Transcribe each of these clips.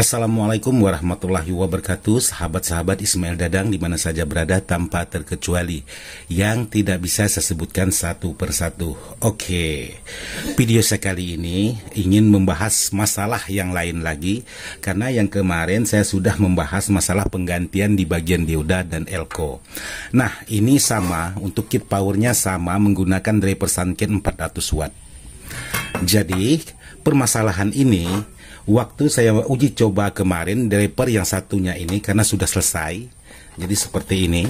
Assalamualaikum warahmatullahi wabarakatuh Sahabat-sahabat Ismail Dadang Dimana saja berada tanpa terkecuali Yang tidak bisa saya sebutkan satu persatu Oke Video saya kali ini ingin membahas masalah yang lain lagi Karena yang kemarin saya sudah membahas masalah penggantian di bagian dioda dan elko Nah ini sama untuk kit powernya sama menggunakan driver sunken 400 watt Jadi permasalahan ini waktu saya uji coba kemarin driver yang satunya ini karena sudah selesai jadi seperti ini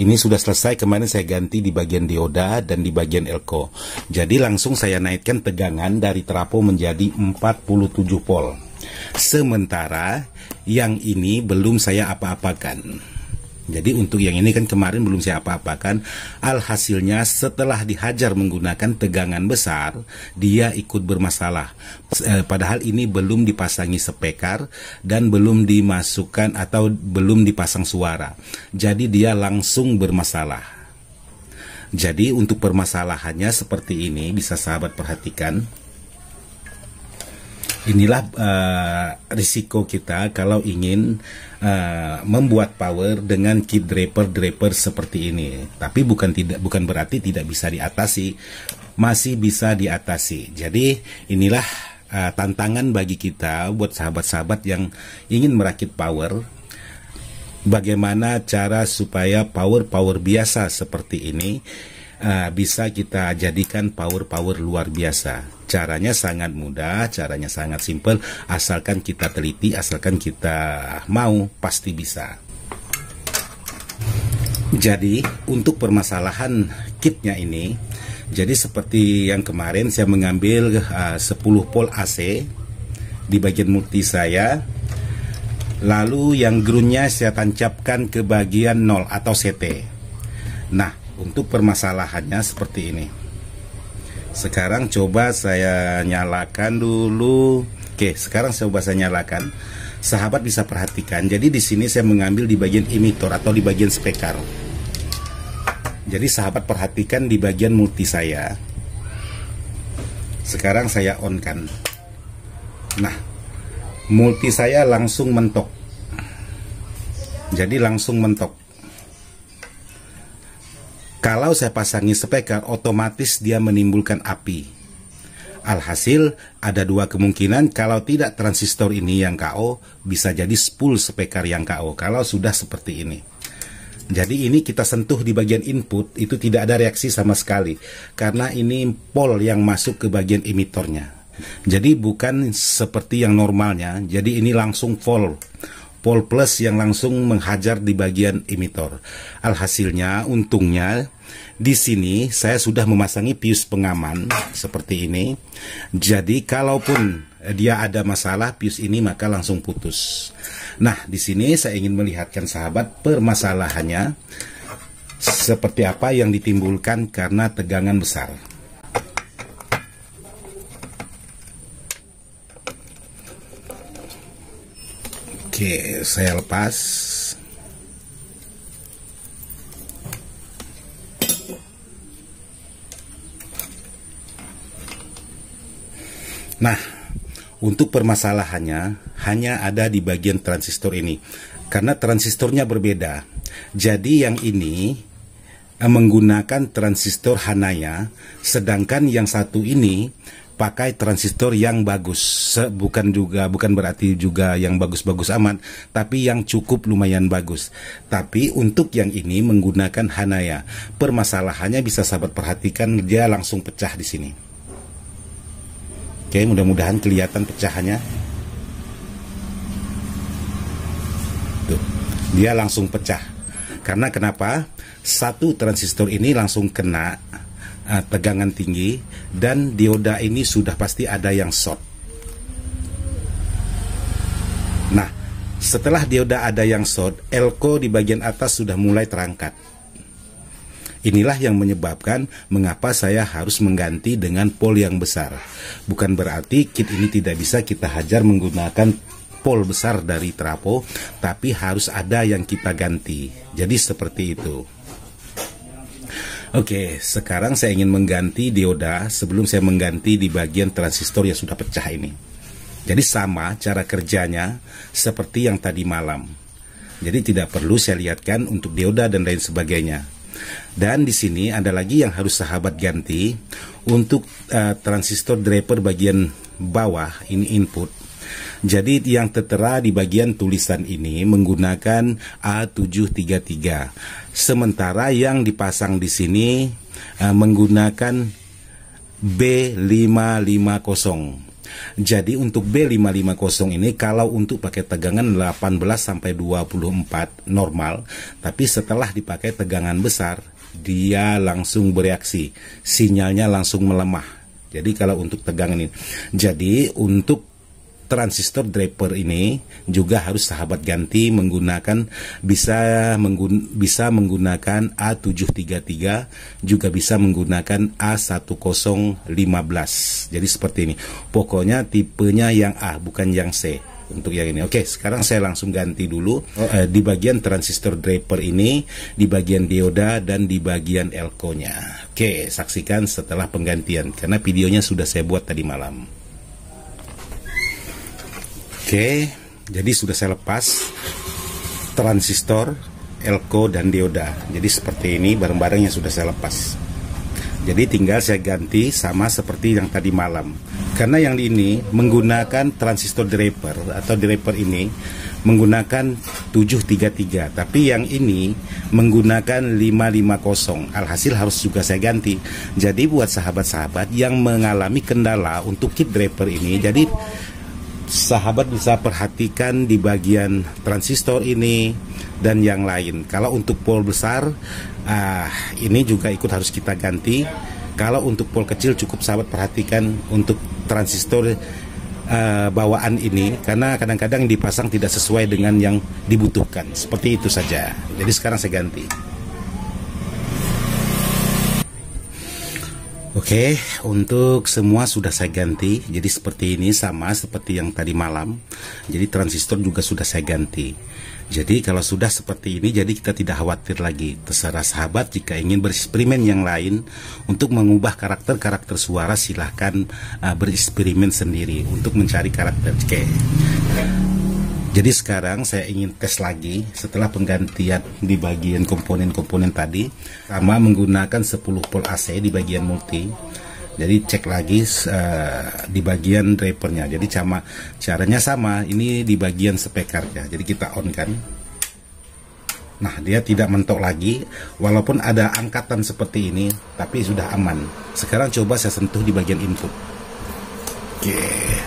ini sudah selesai kemarin saya ganti di bagian dioda dan di bagian elko jadi langsung saya naikkan tegangan dari trapo menjadi 47 volt sementara yang ini belum saya apa-apakan jadi untuk yang ini kan kemarin belum saya apa-apakan. Alhasilnya setelah dihajar menggunakan tegangan besar, dia ikut bermasalah. Eh, padahal ini belum dipasangi sepekar dan belum dimasukkan atau belum dipasang suara. Jadi dia langsung bermasalah. Jadi untuk permasalahannya seperti ini bisa sahabat perhatikan inilah uh, risiko kita kalau ingin uh, membuat power dengan kit draper draper seperti ini tapi bukan tidak bukan berarti tidak bisa diatasi masih bisa diatasi jadi inilah uh, tantangan bagi kita buat sahabat-sahabat yang ingin merakit power bagaimana cara supaya power power biasa seperti ini uh, bisa kita jadikan power-power luar biasa. Caranya sangat mudah, caranya sangat simple. asalkan kita teliti, asalkan kita mau, pasti bisa. Jadi, untuk permasalahan kitnya ini, jadi seperti yang kemarin saya mengambil ah, uh, 10 pol AC di bagian multi saya, lalu yang groundnya saya tancapkan ke bagian 0 atau CT. Nah, untuk permasalahannya seperti ini sekarang coba saya nyalakan dulu oke sekarang saya coba saya nyalakan sahabat bisa perhatikan jadi di sini saya mengambil di bagian emitor atau di bagian speaker. jadi sahabat perhatikan di bagian multi saya sekarang saya on kan nah multi saya langsung mentok jadi langsung mentok kalau saya pasangi speaker, otomatis dia menimbulkan api. Alhasil, ada dua kemungkinan kalau tidak transistor ini yang KO, bisa jadi spool speaker yang KO kalau sudah seperti ini. Jadi ini kita sentuh di bagian input, itu tidak ada reaksi sama sekali. Karena ini pol yang masuk ke bagian emitornya. Jadi bukan seperti yang normalnya, jadi ini langsung fall Pol Plus yang langsung menghajar di bagian emitor. Alhasilnya, untungnya di sini saya sudah memasangi pius pengaman seperti ini. Jadi kalaupun dia ada masalah pius ini maka langsung putus. Nah, di sini saya ingin melihatkan sahabat permasalahannya seperti apa yang ditimbulkan karena tegangan besar. Oke, saya lepas. Nah, untuk permasalahannya hanya ada di bagian transistor ini karena transistornya berbeda. Jadi yang ini eh, menggunakan transistor Hanaya, sedangkan yang satu ini pakai transistor yang bagus. Bukan juga bukan berarti juga yang bagus-bagus amat, tapi yang cukup lumayan bagus. Tapi untuk yang ini menggunakan Hanaya. Permasalahannya bisa sahabat perhatikan dia langsung pecah di sini. Oke, mudah-mudahan kelihatan pecahannya. Tuh. Dia langsung pecah. Karena kenapa? Satu transistor ini langsung kena uh, tegangan tinggi dan dioda ini sudah pasti ada yang short. Nah, setelah dioda ada yang short, elko di bagian atas sudah mulai terangkat. Inilah yang menyebabkan mengapa saya harus mengganti dengan pol yang besar. Bukan berarti kit ini tidak bisa kita hajar menggunakan pol besar dari trapo, tapi harus ada yang kita ganti. Jadi seperti itu. Oke, sekarang saya ingin mengganti dioda sebelum saya mengganti di bagian transistor yang sudah pecah ini. Jadi sama cara kerjanya seperti yang tadi malam. Jadi tidak perlu saya lihatkan untuk dioda dan lain sebagainya. Dan di sini ada lagi yang harus sahabat ganti untuk uh, transistor driver bagian bawah ini input jadi yang tertera di bagian tulisan ini menggunakan A733. Sementara yang dipasang di sini uh, menggunakan B550. Jadi untuk B550 ini kalau untuk pakai tegangan 18 sampai 24 normal, tapi setelah dipakai tegangan besar dia langsung bereaksi, sinyalnya langsung melemah. Jadi kalau untuk tegangan ini. Jadi untuk transistor draper ini juga harus sahabat ganti menggunakan bisa menggun, bisa menggunakan A733 juga bisa menggunakan A1015 jadi seperti ini pokoknya tipenya yang A bukan yang C untuk yang ini oke sekarang saya langsung ganti dulu oh. eh, di bagian transistor draper ini di bagian dioda dan di bagian elko nya oke saksikan setelah penggantian karena videonya sudah saya buat tadi malam Oke, jadi sudah saya lepas transistor, elko dan dioda. Jadi seperti ini barang-barang yang sudah saya lepas. Jadi tinggal saya ganti sama seperti yang tadi malam. Karena yang ini menggunakan transistor draper atau draper ini menggunakan 733, tapi yang ini menggunakan 550. Alhasil harus juga saya ganti. Jadi buat sahabat-sahabat yang mengalami kendala untuk kit draper ini, jadi sahabat bisa perhatikan di bagian transistor ini dan yang lain. Kalau untuk pole besar, ah, ini juga ikut harus kita ganti. Kalau untuk pole kecil cukup sahabat perhatikan untuk transistor uh, bawaan ini karena kadang-kadang dipasang tidak sesuai dengan yang dibutuhkan. Seperti itu saja. Jadi sekarang saya ganti. Oke, okay, untuk semua sudah saya ganti. Jadi seperti ini sama seperti yang tadi malam. Jadi transistor juga sudah saya ganti. Jadi kalau sudah seperti ini, jadi kita tidak khawatir lagi. Terserah sahabat jika ingin bereksperimen yang lain untuk mengubah karakter-karakter suara silahkan uh, bereksperimen sendiri untuk mencari karakter. Oke. Okay. Jadi sekarang saya ingin tes lagi setelah penggantian di bagian komponen-komponen tadi sama menggunakan 10 volt AC di bagian multi. Jadi cek lagi uh, di bagian drivernya. Jadi sama caranya sama. Ini di bagian speakernya. Jadi kita on kan. Nah, dia tidak mentok lagi walaupun ada angkatan seperti ini tapi sudah aman. Sekarang coba saya sentuh di bagian input. Oke,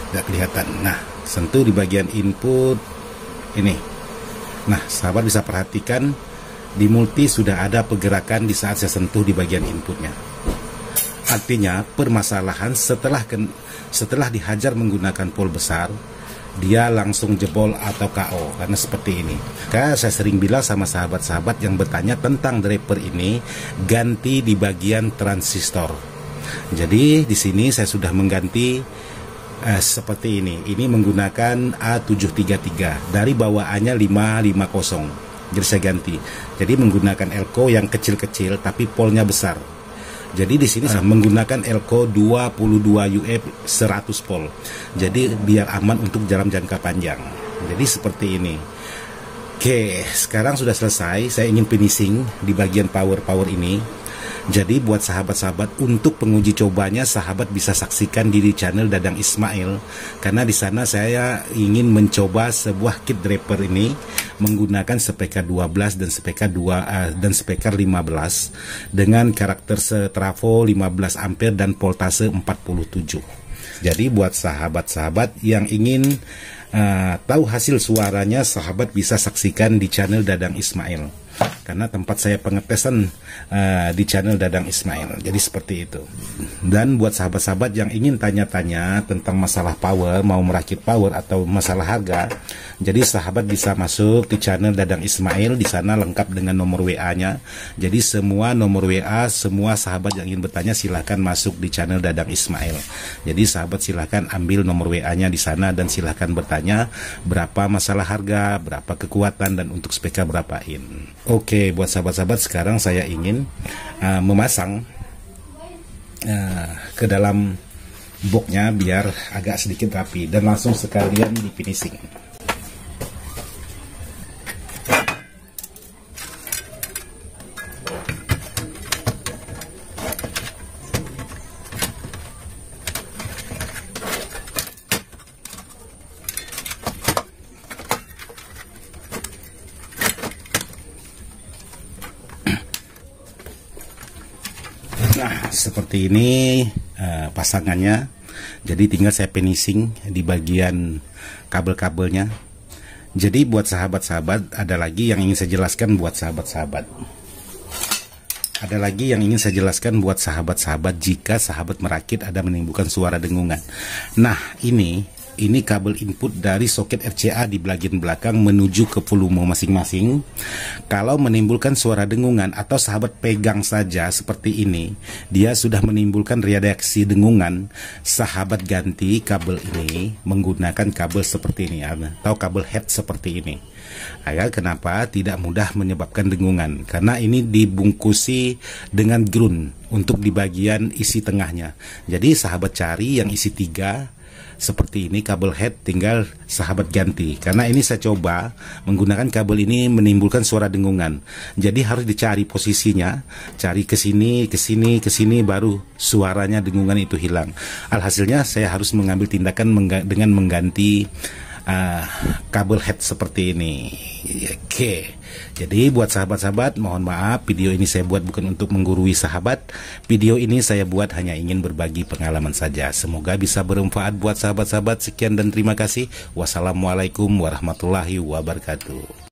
tidak kelihatan. Nah, sentuh di bagian input ini. Nah, sahabat bisa perhatikan di multi sudah ada pergerakan di saat saya sentuh di bagian inputnya. Artinya, permasalahan setelah setelah dihajar menggunakan pol besar, dia langsung jebol atau KO karena seperti ini. Karena saya sering bilang sama sahabat-sahabat yang bertanya tentang driver ini ganti di bagian transistor. Jadi di sini saya sudah mengganti eh, seperti ini. Ini menggunakan A733 dari bawaannya 550. Jadi saya ganti. Jadi menggunakan elko yang kecil-kecil tapi polnya besar. Jadi di sini ah. saya menggunakan elko 22 UF 100 pol. Jadi biar aman untuk jalan jangka panjang. Jadi seperti ini. Oke, sekarang sudah selesai. Saya ingin finishing di bagian power-power ini. Jadi buat sahabat-sahabat untuk penguji cobanya sahabat bisa saksikan di channel Dadang Ismail karena di sana saya ingin mencoba sebuah kit draper ini menggunakan speaker 12 dan spk 2 uh, dan speaker 15 eh, dengan karakter setrafo 15 ampere dan voltase 47. Jadi buat sahabat-sahabat yang ingin uh, tahu hasil suaranya sahabat bisa saksikan di channel Dadang Ismail karena tempat saya pengetesan uh, di channel Dadang Ismail. Jadi seperti itu. Dan buat sahabat-sahabat yang ingin tanya-tanya tentang masalah power, mau merakit power atau masalah harga, jadi sahabat bisa masuk di channel Dadang Ismail di sana lengkap dengan nomor WA-nya. Jadi semua nomor WA semua sahabat yang ingin bertanya silahkan masuk di channel Dadang Ismail. Jadi sahabat silahkan ambil nomor WA-nya di sana dan silahkan bertanya berapa masalah harga, berapa kekuatan dan untuk SPK berapain. Oke. Okay. Oke, buat sahabat-sahabat sekarang saya ingin uh, memasang uh, ke dalam boxnya biar agak sedikit rapi dan langsung sekalian di finishing. Nah, seperti ini uh, pasangannya. Jadi tinggal saya finishing di bagian kabel-kabelnya. Jadi buat sahabat-sahabat ada lagi yang ingin saya jelaskan buat sahabat-sahabat. Ada lagi yang ingin saya jelaskan buat sahabat-sahabat jika sahabat merakit ada menimbulkan suara dengungan. Nah, ini ini kabel input dari soket RCA di bagian belakang menuju ke volume masing-masing. Kalau menimbulkan suara dengungan atau sahabat pegang saja seperti ini, dia sudah menimbulkan reaksi dengungan. Sahabat ganti kabel ini menggunakan kabel seperti ini ya. atau kabel head seperti ini. Agar kenapa tidak mudah menyebabkan dengungan? Karena ini dibungkusi dengan ground untuk di bagian isi tengahnya. Jadi sahabat cari yang isi tiga seperti ini kabel head tinggal sahabat ganti karena ini saya coba menggunakan kabel ini menimbulkan suara dengungan jadi harus dicari posisinya cari ke sini ke sini ke sini baru suaranya dengungan itu hilang alhasilnya saya harus mengambil tindakan mengga dengan mengganti Ah, kabel head seperti ini. Oke. Iya, okay. Jadi buat sahabat-sahabat, mohon maaf video ini saya buat bukan untuk menggurui sahabat. Video ini saya buat hanya ingin berbagi pengalaman saja. Semoga bisa bermanfaat buat sahabat-sahabat. Sekian dan terima kasih. Wassalamualaikum warahmatullahi wabarakatuh.